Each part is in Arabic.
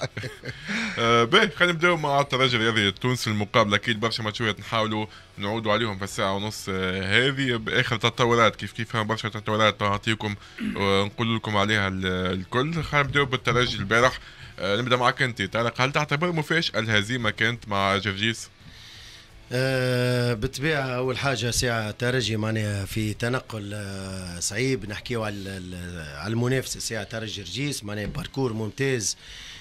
به آه، باهي خلينا نبداو مع الترجي الرياضي التونسي المقابله اكيد برشا ماتشات نحاولوا نعودوا عليهم في الساعه ونص آه، هذه باخر تطورات كيف كيف برشا تطورات نعطيكم ونقول آه، لكم عليها الكل خلينا نبداو بالترجي البارح نبدا معك انت طارق هل تعتبر مفاجاه الهزيمه كانت مع جرجيس؟ بالطبيعة أول حاجة ساعة ترجي معناها في تنقل صعيب نحكيو على على المنافسة ساعة ترجي رجيس معناها باركور ممتاز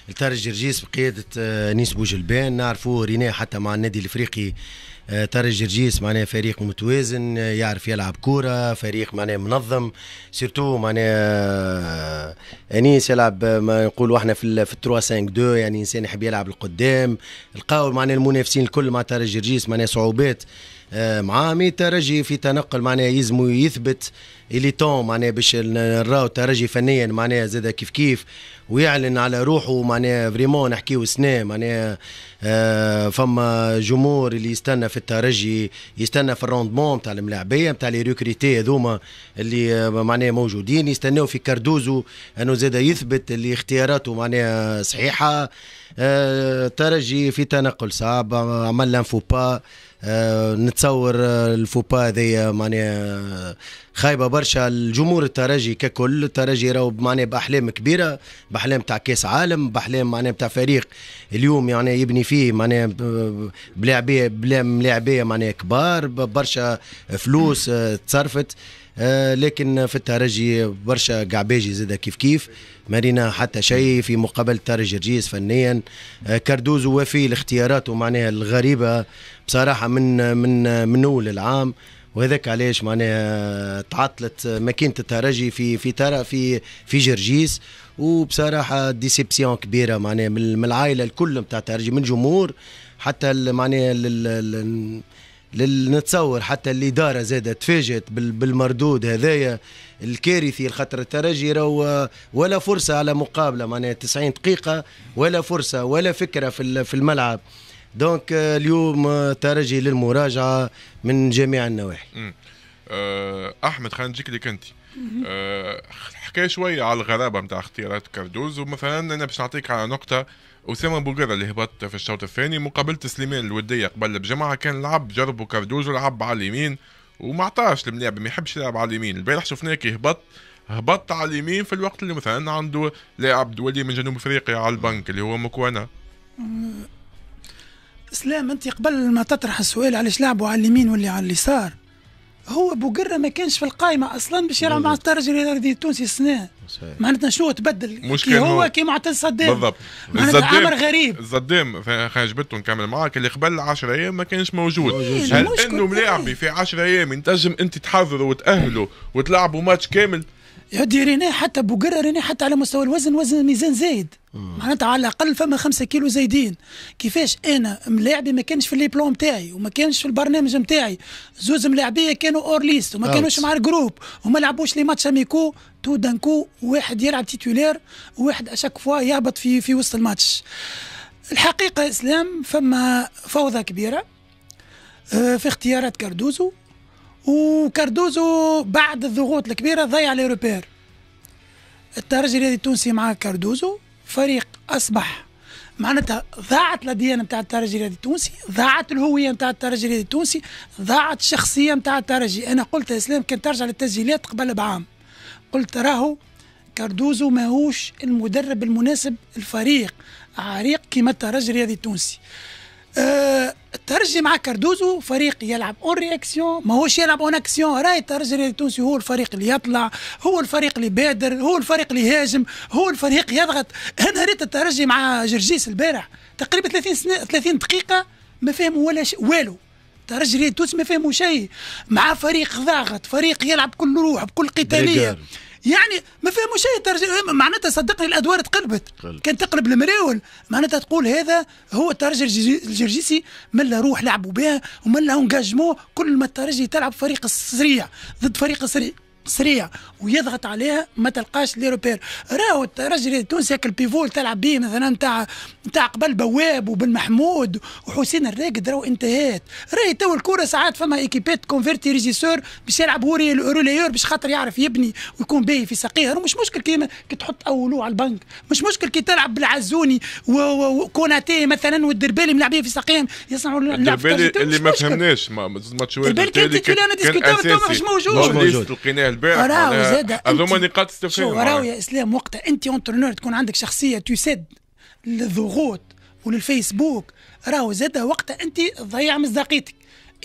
لطارق الجرجيس بقيادة أنيس آه، بوجلبان نعرفوه ريناه حتى مع النادي الإفريقي طارق آه، الجرجيس معناه فريق متوازن آه، يعرف يلعب كورة فريق معناه منظم سيرتو معناه أنيس يلعب ما نقولوا احنا في في 3 5 2 يعني إنسان يحب يلعب القدام لقاو معناه المنافسين الكل مع طارق الجرجيس معناه صعوبات آه، مع مي ترجي في تنقل معناها يلزمو يثبت اللي تون معناها باش نراو ترجي فنيا معناها زاد كيف كيف ويعلن على روحه معناها فريمون نحكيو سنة معناها آه، فما جمهور اللي يستنى في الترجي يستنى في الروندمون تاع الملاعبيه تاع لي ريكريتي هذوما اللي آه، معناها موجودين يستناو في كاردوزو انه زاد يثبت اللي اختياراته معناها صحيحه ترجي في تنقل صعب عمل لانفو با آه، نتصور آه، الفوبا هذه معناها آه، خايبه برشا الجمهور الترجي ككل الترجي راهو معناها باحلام كبيره باحلام تاع كاس عالم باحلام معناها تاع فريق اليوم يعني يبني فيه معناها بلاعبيه بلاعبيه معناها كبار برشا فلوس تصرفت آه، لكن في الترجي برشا قعباجي زاد كيف كيف ما حتى شيء في مقابله ترجي رجيس فنيا آه، كاردوز وفي لاختياراته معناها الغريبه بصراحه من من من اول العام وهذاك علاش معناها تعطلت ماكينه الترجي في في ترى في في جرجيس وبصراحه ديسيبسيون كبيره معناها من العائله الكل نتاع الترجي من الجمهور حتى معناها نتصور حتى الإدارة زادة تفاجأت بالمردود هذايا الكارثي الخطر الترجي راهو ولا فرصة على مقابلة معناها 90 دقيقة ولا فرصة ولا فكرة في الملعب دونك آه، اليوم آه، ترجي للمراجعة من جميع النواحي آه، أحمد خلينا نجيك لك أنت حكايه شوية على الغرابة نتاع اختيارات كاردوز ومثلا أنا باش نعطيك على نقطة أسامة بوغيرا اللي هبط في الشوط الثاني مقابل سليمان الودية قبل بجمعة كان لعب جربوا كاردوجو لعب على اليمين وما عطاش الملاعب ما يحبش يلعب على اليمين البارح شفناه كي هبط هبط على اليمين في الوقت اللي مثلا عنده لاعب دولي من جنوب افريقيا على البنك اللي هو مكوانا اسلام انت قبل ما تطرح السؤال علاش لعبوا على اليمين واللي على اليسار هو بوقره ما كانش في القائمه اصلا باش يلعب مع الترجي الرياضي التونسي السنه معناتها شنو تبدل كي هو كي معتز صدام بالضبط معناتها امر غريب صدام جبدته نكمل معاك اللي قبل 10 ايام ما كانش موجود هل انه ملاعبي في 10 ايام ينتجم انت تحضره وتاهله وتلعبوا ماتش كامل يعدي رينيه حتى بقرة رينيه حتى على مستوى الوزن وزن ميزان زايد معناتها على الاقل فما خمسة كيلو زايدين كيفاش انا ملاعبي ما كانش في لي بلون تاعي وما كانش في البرنامج نتاعي زوز ملاعبيه كانوا اور ليست وما كانوش مع الجروب وما لعبوش لي ماتش اميكو تو دانكو واحد يلعب تيتولير وواحد اشاك فوا يهبط في في وسط الماتش الحقيقه اسلام فما فوضى كبيره آه، في اختيارات كاردوزو وكاردوزو بعد الضغوط الكبيره ضيع لي روبير الترجي الرياضي التونسي مع كاردوزو فريق اصبح معناتها ضاعت الديانه نتاع الترجي الرياضي التونسي ضاعت الهويه نتاع الترجي الرياضي التونسي ضاعت الشخصيه نتاع الترجي انا قلت يا اسلام كان ترجع للتسجيلات قبل بعام قلت راهو كاردوزو ماهوش المدرب المناسب الفريق عريق كيما الترجي الرياضي التونسي أه الترجي مع كاردوزو فريق يلعب اون رياكسيون ماهوش يلعب اون اكسيون راي الترجي التونسي هو الفريق اللي يطلع هو الفريق اللي بادر هو الفريق اللي يهاجم هو الفريق يضغط انا ريت الترجي مع جرجيس البارح تقريبا 30 سنة 30 دقيقه ما فهموا ولا شيء والو الترجي التونسي ما فهموا شيء مع فريق ضاغط فريق يلعب بكل روح بكل قتاليه يعني ما فيها شيء ترجل معناتها صدقني الادوار تقلبت كان تقلب المراول معناتها تقول هذا هو الترجي الجرجيسي ملا روح لعبوا بها وملا انجاجمون كل ما الترجي تلعب فريق سريع ضد فريق سريع سريع ويضغط عليها ما تلقاش لي روبير راهو الرجل التونسي هاك البيفول تلعب به مثلا نتاع نتاع قبل بواب وبن محمود وحسين الراقد راهو انتهت راهي تو الكره ساعات فما ايكيبات كونفيرتي ريجيسور باش يلعب هو روليور باش خاطر يعرف يبني ويكون باهي في سقيه مش مشكل كي كي تحط اولو على البنك مش مشكل كي تلعب بالعزوني وكوناتي مثلا والدربالي ملاعبيه في ساقيهم يصنعوا اللعب اللي ما فهمناش ماتش الدربالي كان كان كان كان البارح راهو زاد هذوما نقاط استفهام راهو يا اسلام وقتها انت اونترونور تكون عندك شخصيه تسد للضغوط وللفيسبوك راهو زاد وقتها انت تضيع مصداقيتك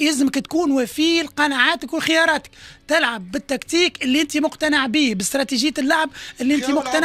يلزمك تكون وفي لقناعاتك وخياراتك تلعب بالتكتيك اللي انت مقتنع به باستراتيجيه اللعب اللي انت مقتنع